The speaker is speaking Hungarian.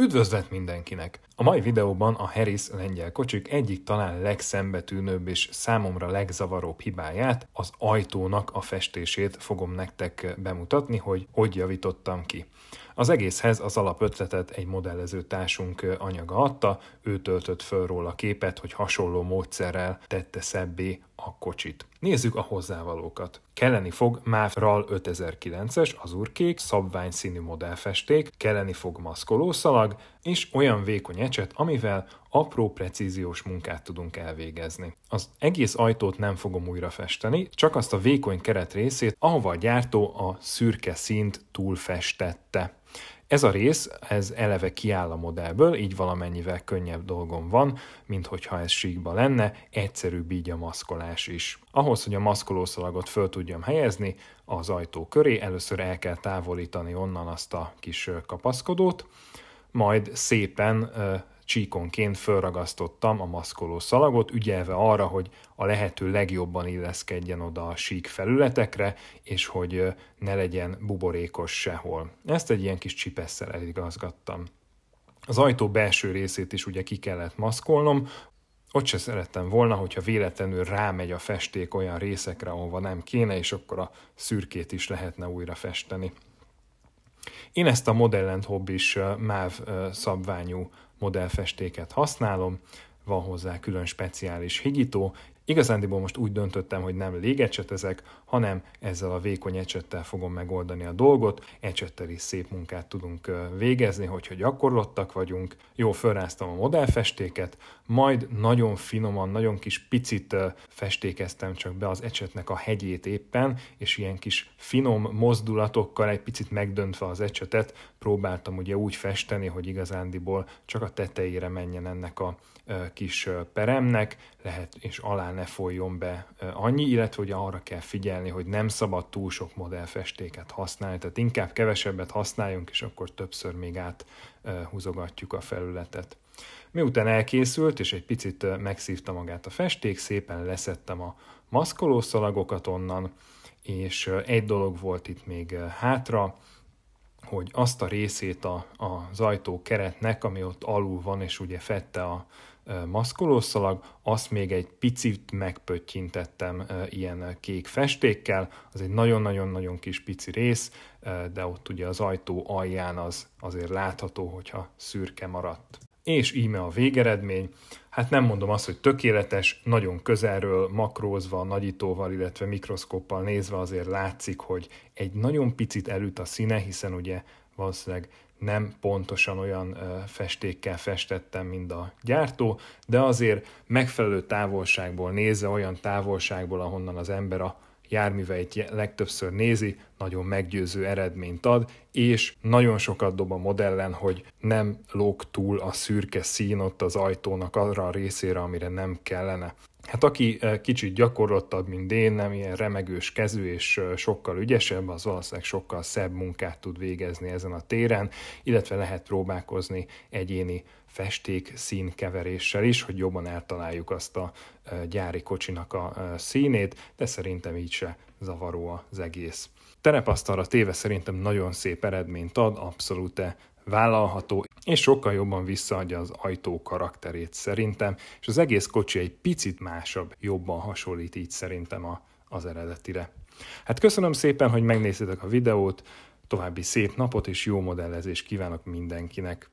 Üdvözlet mindenkinek! A mai videóban a Harris lengyel kocsik egyik talán legszembetűnőbb és számomra legzavaróbb hibáját, az ajtónak a festését fogom nektek bemutatni, hogy hogy javítottam ki. Az egészhez az alapötletet egy modellező társunk anyaga adta, ő töltött föl róla képet, hogy hasonló módszerrel tette szebbé a kocsit. Nézzük a hozzávalókat. Kelleni fog MÁV RAL 5009-es azurkék szabványszínű modellfesték, kelleni fog maszkolószalag, és olyan vékony ecset, amivel apró precíziós munkát tudunk elvégezni. Az egész ajtót nem fogom újra festeni, csak azt a vékony keret részét, ahova a gyártó a szürke színt túlfestette. Ez a rész, ez eleve kiáll a modellből, így valamennyivel könnyebb dolgom van, mint hogyha ez síkba lenne, egyszerűbb így a maszkolás is. Ahhoz, hogy a maszkolószalagot föl tudjam helyezni, az ajtó köré először el kell távolítani onnan azt a kis kapaszkodót, majd szépen csíkonként fölragasztottam a maszkoló szalagot, ügyelve arra, hogy a lehető legjobban illeszkedjen oda a sík felületekre, és hogy ne legyen buborékos sehol. Ezt egy ilyen kis csipesszel eligazgattam. Az ajtó belső részét is ugye ki kellett maszkolnom, ott se szerettem volna, hogyha véletlenül rámegy a festék olyan részekre, ahova nem kéne, és akkor a szürkét is lehetne újra festeni. Én ezt a Modellent Hobbis MÁV szabványú modellfestéket használom, van hozzá külön speciális higító, Igazándiból most úgy döntöttem, hogy nem légecsetezek, hanem ezzel a vékony ecsettel fogom megoldani a dolgot. Ecsettel is szép munkát tudunk végezni, hogyha gyakorlottak vagyunk. Jó, fölráztam a modellfestéket, majd nagyon finoman, nagyon kis picit festékeztem csak be az ecsetnek a hegyét éppen, és ilyen kis finom mozdulatokkal egy picit megdöntve az ecsetet próbáltam ugye úgy festeni, hogy igazándiból csak a tetejére menjen ennek a kis peremnek, lehet és alá ne folyjon be annyi, illetve hogy arra kell figyelni, hogy nem szabad túl sok modellfestéket használni, tehát inkább kevesebbet használjunk, és akkor többször még áthúzogatjuk a felületet. Miután elkészült, és egy picit megszívta magát a festék, szépen leszettem a szalagokat onnan, és egy dolog volt itt még hátra, hogy azt a részét a, az ajtó keretnek, ami ott alul van, és ugye fette a maszkolószalag, azt még egy picit megpöttyintettem ilyen kék festékkel, az egy nagyon-nagyon-nagyon kis pici rész, de ott ugye az ajtó alján az azért látható, hogyha szürke maradt. És íme a végeredmény. Hát nem mondom azt, hogy tökéletes, nagyon közelről, makrózva, nagyítóval, illetve mikroszkóppal nézve azért látszik, hogy egy nagyon picit előtt a színe, hiszen ugye valószínűleg nem pontosan olyan festékkel festettem, mint a gyártó, de azért megfelelő távolságból nézve, olyan távolságból, ahonnan az ember a járműveit legtöbbször nézi, nagyon meggyőző eredményt ad, és nagyon sokat dob a modellen, hogy nem lóg túl a szürke szín ott az ajtónak arra a részére, amire nem kellene. Hát aki eh, kicsit gyakorlottabb, mint én, nem ilyen remegős kezű és eh, sokkal ügyesebb, az valószínűleg sokkal szebb munkát tud végezni ezen a téren, illetve lehet próbálkozni egyéni festék színkeveréssel is, hogy jobban eltaláljuk azt a eh, gyári kocsinak a színét, de szerintem így se zavaró az egész. Terepasztalra téve szerintem nagyon szép eredményt ad, abszolút vállalható, és sokkal jobban visszaadja az ajtó karakterét szerintem, és az egész kocsi egy picit másabb, jobban hasonlít így szerintem a, az eredetire. Hát köszönöm szépen, hogy megnéztétek a videót, további szép napot és jó modellezést kívánok mindenkinek!